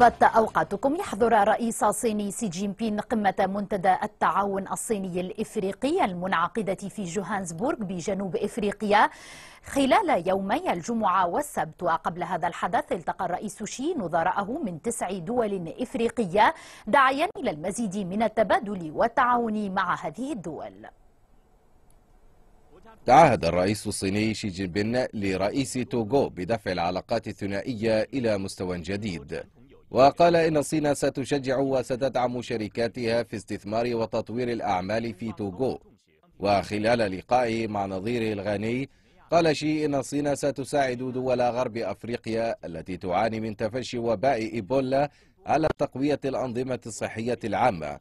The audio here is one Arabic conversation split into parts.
طابت أوقاتكم يحضر رئيس صيني سي جين بين قمة منتدى التعاون الصيني الإفريقي المنعقدة في جوهانسبورغ بجنوب إفريقيا خلال يومي الجمعة والسبت وقبل هذا الحدث التقى الرئيس شي نظراءه من تسع دول إفريقية داعيا إلى المزيد من التبادل والتعاون مع هذه الدول تعهد الرئيس الصيني شي جين بين لرئيس توغو بدفع العلاقات الثنائية إلى مستوى جديد وقال إن الصين ستشجع وستدعم شركاتها في استثمار وتطوير الأعمال في توغو وخلال لقائه مع نظيره الغني قال شي إن الصين ستساعد دول غرب أفريقيا التي تعاني من تفشي وباء إيبولا على تقوية الأنظمة الصحية العامة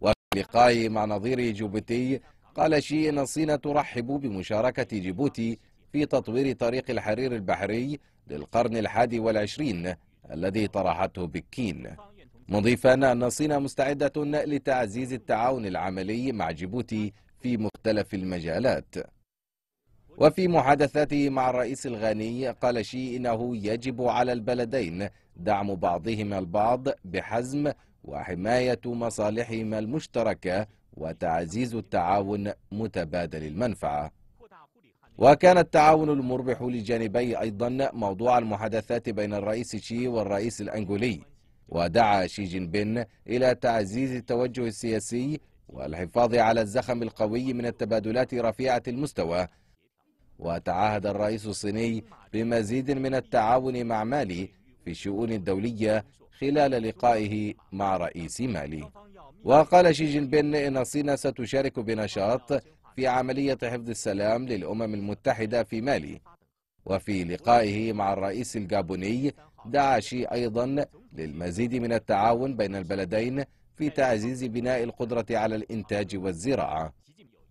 وفي لقائه مع نظير جيبوتي قال شي إن الصين ترحب بمشاركة جيبوتي في تطوير طريق الحرير البحري للقرن الحادي والعشرين الذي طرحته بكين مضيفا أن الصين مستعدة لتعزيز التعاون العملي مع جيبوتي في مختلف المجالات وفي محادثاته مع الرئيس الغاني قال شي إنه يجب على البلدين دعم بعضهما البعض بحزم وحماية مصالحهما المشتركة وتعزيز التعاون متبادل المنفعه وكان التعاون المربح لجانبي أيضا موضوع المحادثات بين الرئيس شي والرئيس الأنجولي ودعا شي جين بين إلى تعزيز التوجه السياسي والحفاظ على الزخم القوي من التبادلات رفيعة المستوى وتعهد الرئيس الصيني بمزيد من التعاون مع مالي في الشؤون الدولية خلال لقائه مع رئيس مالي وقال شي جين بين إن الصين ستشارك بنشاط في عملية حفظ السلام للأمم المتحدة في مالي وفي لقائه مع الرئيس الجابوني دعا شي أيضا للمزيد من التعاون بين البلدين في تعزيز بناء القدرة على الإنتاج والزراعة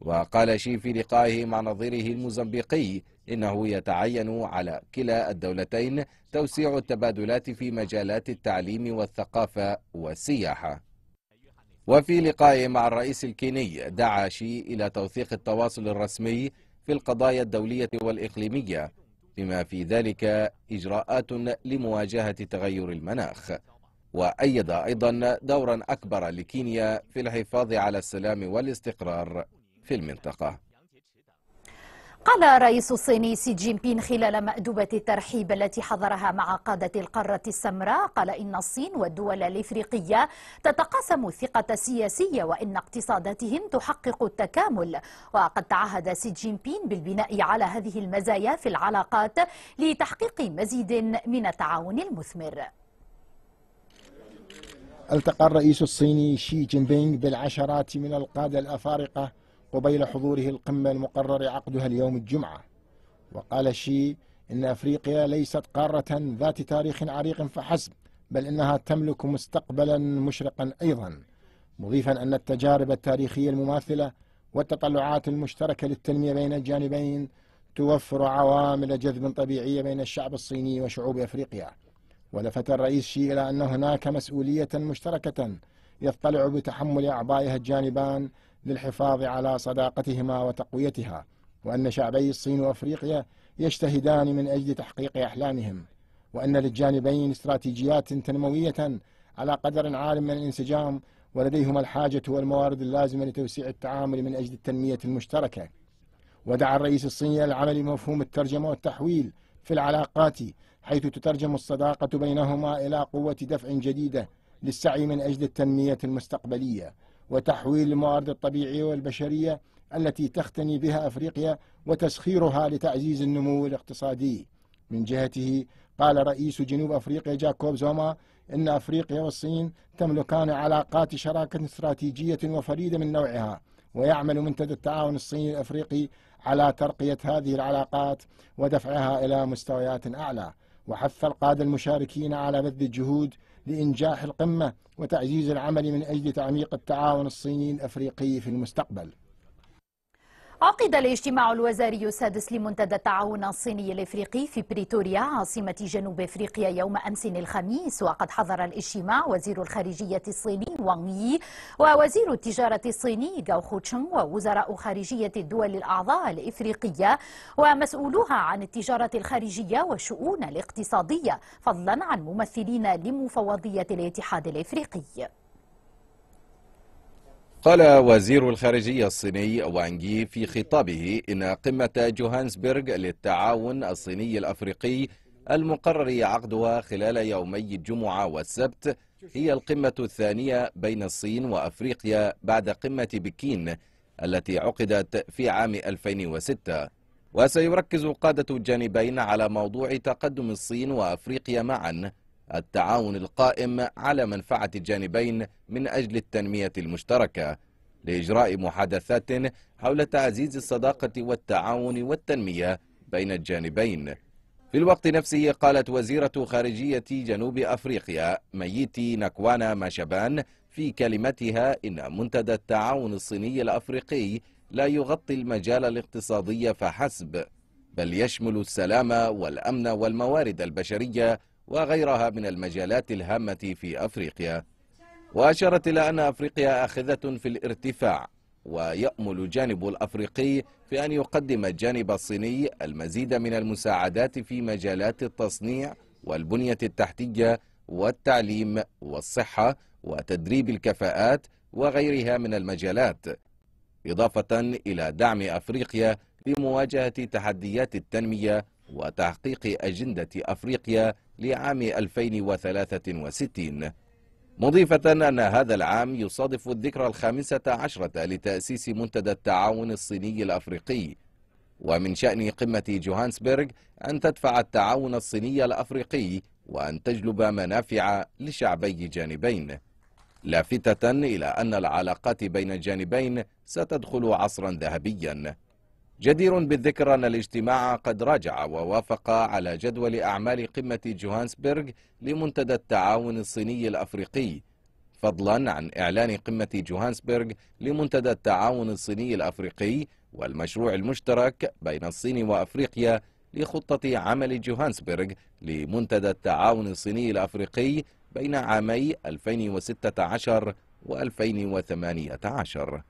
وقال شي في لقائه مع نظيره الموزمبيقي إنه يتعين على كلا الدولتين توسيع التبادلات في مجالات التعليم والثقافة والسياحة وفي لقائه مع الرئيس الكيني دعا شي إلى توثيق التواصل الرسمي في القضايا الدولية والإقليمية بما في ذلك إجراءات لمواجهة تغير المناخ وأيد أيضا دورا أكبر لكينيا في الحفاظ على السلام والاستقرار في المنطقة قال رئيس الصيني سي جين بين خلال مأدبة الترحيب التي حضرها مع قادة القارة السمراء قال إن الصين والدول الإفريقية تتقاسم الثقة السياسية وإن اقتصاداتهم تحقق التكامل وقد تعهد سي جين بين بالبناء على هذه المزايا في العلاقات لتحقيق مزيد من التعاون المثمر التقى الرئيس الصيني شي جين بينغ بالعشرات من القادة الأفارقة قبيل حضوره القمة المقرر عقدها اليوم الجمعة وقال شي إن أفريقيا ليست قارة ذات تاريخ عريق فحسب بل إنها تملك مستقبلا مشرقا أيضا مضيفا أن التجارب التاريخية المماثلة والتطلعات المشتركة للتنمية بين الجانبين توفر عوامل جذب طبيعية بين الشعب الصيني وشعوب أفريقيا ولفت الرئيس شي إلى أن هناك مسؤولية مشتركة يطلع بتحمل أعضائها الجانبان للحفاظ على صداقتهما وتقويتها وأن شعبي الصين وأفريقيا يجتهدان من أجل تحقيق أحلامهم وأن للجانبين استراتيجيات تنموية على قدر عال من الانسجام ولديهما الحاجة والموارد اللازمة لتوسيع التعامل من أجل التنمية المشتركة ودعا الرئيس الصيني العمل بمفهوم الترجمة والتحويل في العلاقات حيث تترجم الصداقة بينهما إلى قوة دفع جديدة للسعي من أجل التنمية المستقبلية وتحويل الموارد الطبيعية والبشرية التي تختني بها أفريقيا وتسخيرها لتعزيز النمو الاقتصادي من جهته قال رئيس جنوب أفريقيا جاكوب زوما إن أفريقيا والصين تملكان علاقات شراكة استراتيجية وفريدة من نوعها ويعمل منتدى التعاون الصيني الأفريقي على ترقية هذه العلاقات ودفعها إلى مستويات أعلى وحث القادة المشاركين على بذل الجهود لإنجاح القمة وتعزيز العمل من أجل تعميق التعاون الصيني الأفريقي في المستقبل عقد الاجتماع الوزاري السادس لمنتدى التعاون الصيني الافريقي في بريتوريا عاصمه جنوب افريقيا يوم امس الخميس وقد حضر الاجتماع وزير الخارجيه الصيني وانغ يي ووزير التجاره الصيني غاو خوتشنغ ووزراء خارجيه الدول الاعضاء الافريقيه ومسؤولوها عن التجاره الخارجيه والشؤون الاقتصاديه فضلا عن ممثلين لمفوضيه الاتحاد الافريقي قال وزير الخارجية الصيني وانجي في خطابه إن قمة جوهانسبرغ للتعاون الصيني الأفريقي المقرر عقدها خلال يومي الجمعة والسبت هي القمة الثانية بين الصين وأفريقيا بعد قمة بكين التي عقدت في عام 2006 وسيركز قادة الجانبين على موضوع تقدم الصين وأفريقيا معا التعاون القائم على منفعة الجانبين من أجل التنمية المشتركة لإجراء محادثات حول تعزيز الصداقة والتعاون والتنمية بين الجانبين في الوقت نفسه قالت وزيرة خارجية جنوب أفريقيا ميتي نكوانا ماشابان في كلمتها إن منتدى التعاون الصيني الأفريقي لا يغطي المجال الاقتصادي فحسب بل يشمل السلام والأمن والموارد البشرية وغيرها من المجالات الهامة في أفريقيا وأشارت إلى أن أفريقيا آخذة في الارتفاع ويأمل الجانب الأفريقي في أن يقدم الجانب الصيني المزيد من المساعدات في مجالات التصنيع والبنية التحتية والتعليم والصحة وتدريب الكفاءات وغيرها من المجالات إضافة إلى دعم أفريقيا لمواجهة تحديات التنمية وتحقيق أجندة أفريقيا لعام 2063 مضيفة أن هذا العام يصادف الذكرى الخامسة عشرة لتأسيس منتدى التعاون الصيني الأفريقي ومن شأن قمة جوهانسبرغ أن تدفع التعاون الصيني الأفريقي وأن تجلب منافع لشعبي جانبين لافتة إلى أن العلاقات بين الجانبين ستدخل عصرا ذهبيا جدير بالذكر أن الاجتماع قد رجع ووافق على جدول أعمال قمة جوهانسبرغ لمنتدى التعاون الصيني الأفريقي فضلا عن إعلان قمة جوهانسبرغ لمنتدى التعاون الصيني الأفريقي والمشروع المشترك بين الصين وأفريقيا لخطة عمل جوهانسبرغ لمنتدى التعاون الصيني الأفريقي بين عامي 2016 و 2018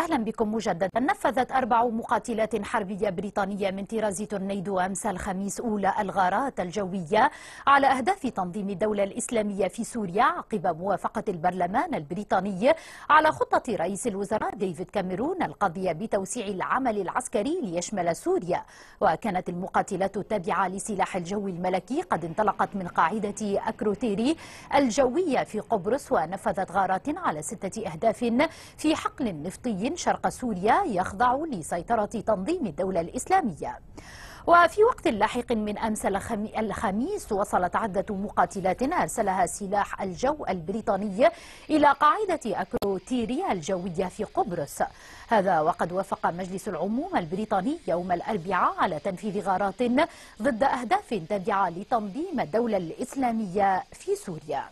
أهلا بكم مجددا نفذت أربع مقاتلات حربية بريطانية من طراز تورنيدو أمس الخميس أولى الغارات الجوية على أهداف تنظيم الدولة الإسلامية في سوريا عقب موافقة البرلمان البريطاني على خطة رئيس الوزراء ديفيد كاميرون القضية بتوسيع العمل العسكري ليشمل سوريا وكانت المقاتلات التابعة لسلاح الجو الملكي قد انطلقت من قاعدة أكروتيري الجوية في قبرص ونفذت غارات على ستة أهداف في حقل نفطي شرق سوريا يخضع لسيطرة تنظيم الدولة الإسلامية وفي وقت لاحق من أمس الخميس وصلت عدة مقاتلات أرسلها سلاح الجو البريطاني إلى قاعدة أكروتيريا الجوية في قبرص هذا وقد وافق مجلس العموم البريطاني يوم الأربعاء على تنفيذ غارات ضد أهداف تابعة لتنظيم الدولة الإسلامية في سوريا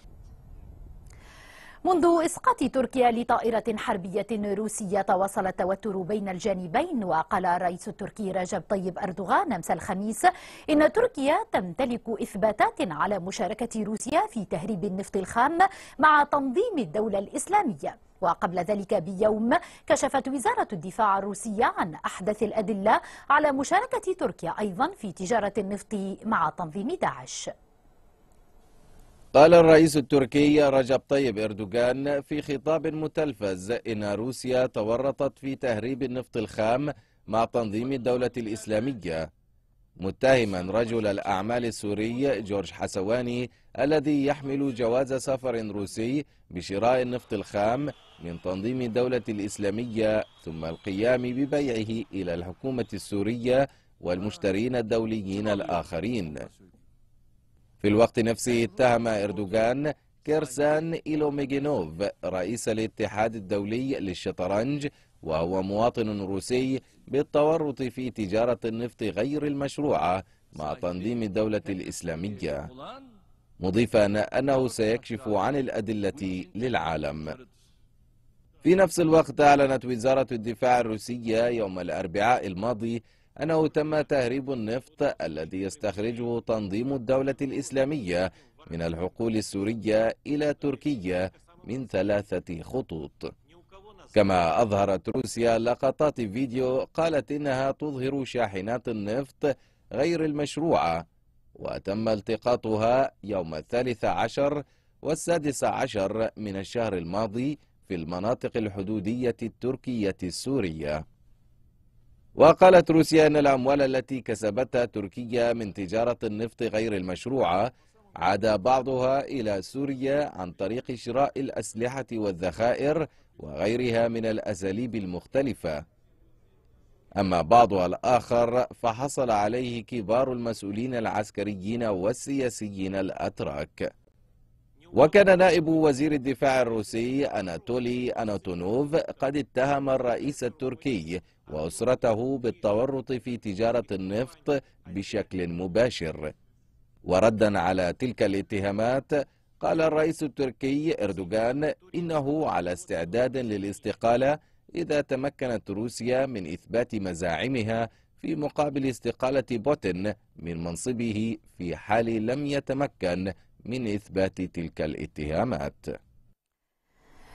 منذ إسقاط تركيا لطائرة حربية روسية تواصل التوتر بين الجانبين وقال الرئيس التركي رجب طيب أردوغان أمس الخميس إن تركيا تمتلك إثباتات على مشاركة روسيا في تهريب النفط الخام مع تنظيم الدولة الإسلامية وقبل ذلك بيوم كشفت وزارة الدفاع الروسية عن أحدث الأدلة على مشاركة تركيا أيضا في تجارة النفط مع تنظيم داعش قال الرئيس التركي رجب طيب إردوغان في خطاب متلفز إن روسيا تورطت في تهريب النفط الخام مع تنظيم الدولة الإسلامية متهما رجل الأعمال السوري جورج حسواني الذي يحمل جواز سفر روسي بشراء النفط الخام من تنظيم الدولة الإسلامية ثم القيام ببيعه إلى الحكومة السورية والمشترين الدوليين الآخرين في الوقت نفسه اتهم إردوغان كيرسان إيلوميجينوف رئيس الاتحاد الدولي للشطرنج وهو مواطن روسي بالتورط في تجارة النفط غير المشروعة مع تنظيم الدولة الإسلامية مضيفا أنه سيكشف عن الأدلة للعالم في نفس الوقت أعلنت وزارة الدفاع الروسية يوم الأربعاء الماضي أنه تم تهريب النفط الذي يستخرجه تنظيم الدولة الإسلامية من الحقول السورية إلى تركيا من ثلاثة خطوط كما أظهرت روسيا لقطات فيديو قالت إنها تظهر شاحنات النفط غير المشروعة وتم التقاطها يوم الثالث عشر والسادس عشر من الشهر الماضي في المناطق الحدودية التركية السورية وقالت روسيا أن الأموال التي كسبتها تركيا من تجارة النفط غير المشروعة عاد بعضها إلى سوريا عن طريق شراء الأسلحة والذخائر وغيرها من الأساليب المختلفة أما بعضها الآخر فحصل عليه كبار المسؤولين العسكريين والسياسيين الأتراك وكان نائب وزير الدفاع الروسي أناتولي أناتونوف قد اتهم الرئيس التركي وأسرته بالتورط في تجارة النفط بشكل مباشر وردا على تلك الاتهامات قال الرئيس التركي إردوغان إنه على استعداد للاستقالة إذا تمكنت روسيا من إثبات مزاعمها في مقابل استقالة بوتين من منصبه في حال لم يتمكن من إثبات تلك الاتهامات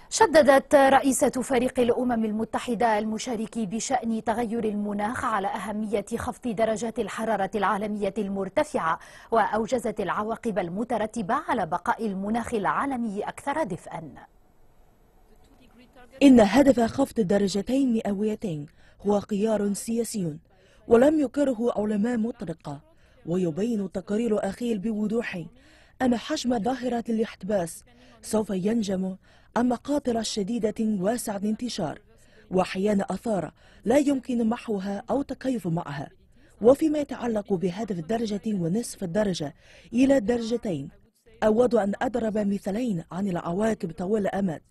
شددت رئيسة فريق الأمم المتحدة المشارك بشأن تغير المناخ على أهمية خفض درجات الحرارة العالمية المرتفعة وأوجزت العواقب المترتبة على بقاء المناخ العالمي أكثر دفئا إن هدف خفض درجتين مئويتين هو خيار سياسي ولم يقره علماء مطلقة ويبين تقرير أخيل بوضوح أن حجم ظاهرة الاحتباس سوف ينجم عن مقاطر شديدة واسعة الانتشار وحيان أثار لا يمكن محوها أو تكيف معها وفيما يتعلق بهدف الدرجة ونصف الدرجة إلى درجتين أود أن أضرب مثلين عن العواقب طويل الأمد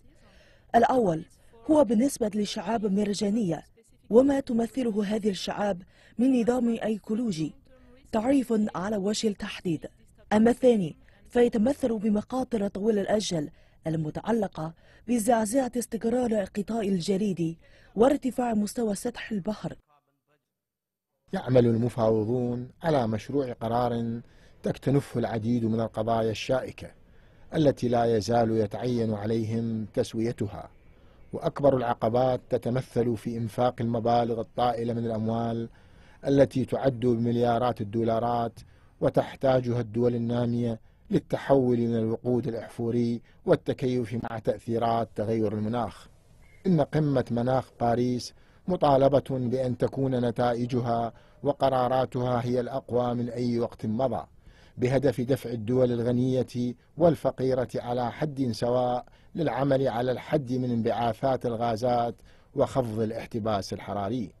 الأول هو بالنسبة لشعاب مرجانية وما تمثله هذه الشعاب من نظام أيكولوجي تعريف على وجه التحديد أما الثاني فيتمثل بمخاطر طويل الأجل المتعلقة بزعزعة استقرار القطاع الجليدي وارتفاع مستوى سطح البحر يعمل المفاوضون على مشروع قرار تكتنفه العديد من القضايا الشائكة التي لا يزال يتعين عليهم تسويتها وأكبر العقبات تتمثل في إنفاق المبالغ الطائلة من الأموال التي تعد بمليارات الدولارات وتحتاجها الدول النامية للتحول من الوقود الأحفوري والتكيف مع تأثيرات تغير المناخ إن قمة مناخ باريس مطالبة بأن تكون نتائجها وقراراتها هي الأقوى من أي وقت مضى بهدف دفع الدول الغنية والفقيرة على حد سواء للعمل على الحد من انبعاثات الغازات وخفض الاحتباس الحراري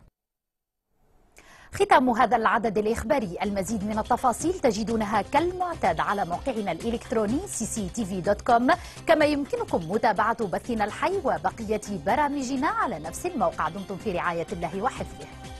ختام هذا العدد الإخباري المزيد من التفاصيل تجدونها كالمعتاد على موقعنا الإلكتروني cctv.com كما يمكنكم متابعة بثنا الحي وبقية برامجنا على نفس الموقع دمتم في رعاية الله وحفظه